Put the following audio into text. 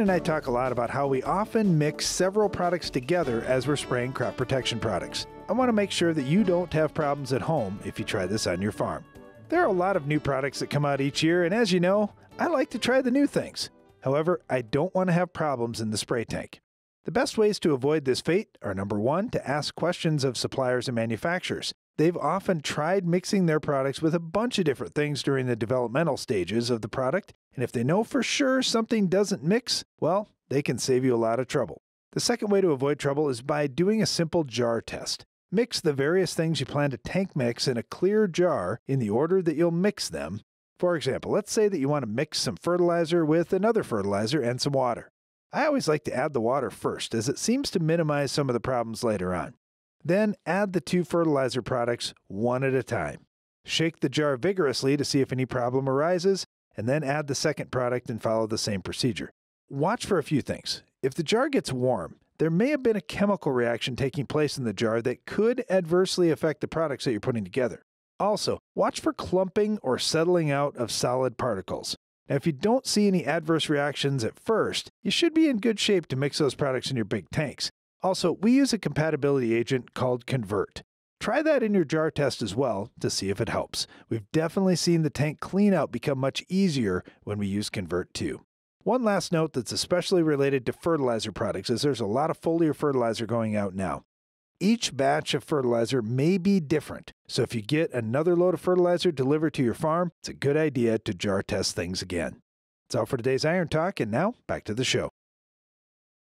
and I talk a lot about how we often mix several products together as we're spraying crop protection products. I want to make sure that you don't have problems at home if you try this on your farm. There are a lot of new products that come out each year, and as you know, I like to try the new things. However, I don't want to have problems in the spray tank. The best ways to avoid this fate are number one, to ask questions of suppliers and manufacturers. They've often tried mixing their products with a bunch of different things during the developmental stages of the product, and if they know for sure something doesn't mix, well, they can save you a lot of trouble. The second way to avoid trouble is by doing a simple jar test. Mix the various things you plan to tank mix in a clear jar in the order that you'll mix them. For example, let's say that you want to mix some fertilizer with another fertilizer and some water. I always like to add the water first, as it seems to minimize some of the problems later on. Then add the two fertilizer products one at a time. Shake the jar vigorously to see if any problem arises, and then add the second product and follow the same procedure. Watch for a few things. If the jar gets warm, there may have been a chemical reaction taking place in the jar that could adversely affect the products that you're putting together. Also, watch for clumping or settling out of solid particles. Now, if you don't see any adverse reactions at first, you should be in good shape to mix those products in your big tanks. Also, we use a compatibility agent called Convert. Try that in your jar test as well to see if it helps. We've definitely seen the tank cleanout become much easier when we use Convert 2. One last note that's especially related to fertilizer products is there's a lot of foliar fertilizer going out now. Each batch of fertilizer may be different, so if you get another load of fertilizer delivered to your farm, it's a good idea to jar test things again. That's all for today's Iron Talk, and now back to the show.